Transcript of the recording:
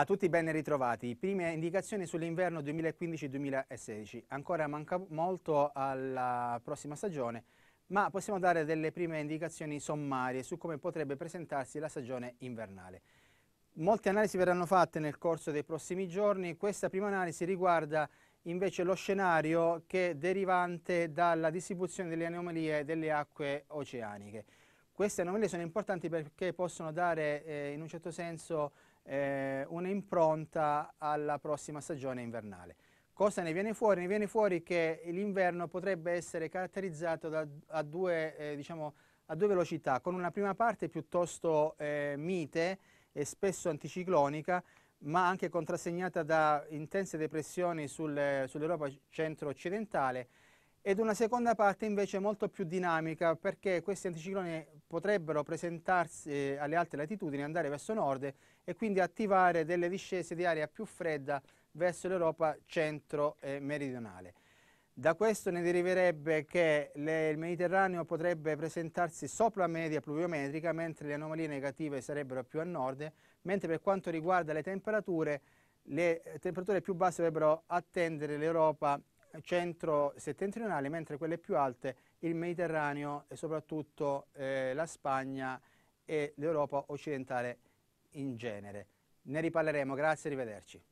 A tutti ben ritrovati. Prime indicazioni sull'inverno 2015-2016. Ancora manca molto alla prossima stagione, ma possiamo dare delle prime indicazioni sommarie su come potrebbe presentarsi la stagione invernale. Molte analisi verranno fatte nel corso dei prossimi giorni. Questa prima analisi riguarda invece lo scenario che è derivante dalla distribuzione delle anomalie delle acque oceaniche. Queste anomalie sono importanti perché possono dare eh, in un certo senso eh, un'impronta alla prossima stagione invernale. Cosa ne viene fuori? Ne viene fuori che l'inverno potrebbe essere caratterizzato da, a, due, eh, diciamo, a, due, velocità, con una prima parte piuttosto eh, mite e spesso anticiclonica, ma anche contrassegnata da intense depressioni sul, sull'Europa centro-occidentale ed una seconda parte invece molto più dinamica perché questi anticicloni potrebbero presentarsi eh, alle alte latitudini, andare verso nord e quindi attivare delle discese di aria più fredda verso l'Europa centro e meridionale. Da questo ne deriverebbe che le, il Mediterraneo potrebbe presentarsi sopra media pluviometrica, mentre le anomalie negative sarebbero più a nord, mentre per quanto riguarda le temperature, le temperature più basse dovrebbero attendere l'Europa centro settentrionale, mentre quelle più alte il Mediterraneo e soprattutto eh, la Spagna e l'Europa occidentale in genere. Ne riparleremo, grazie arrivederci.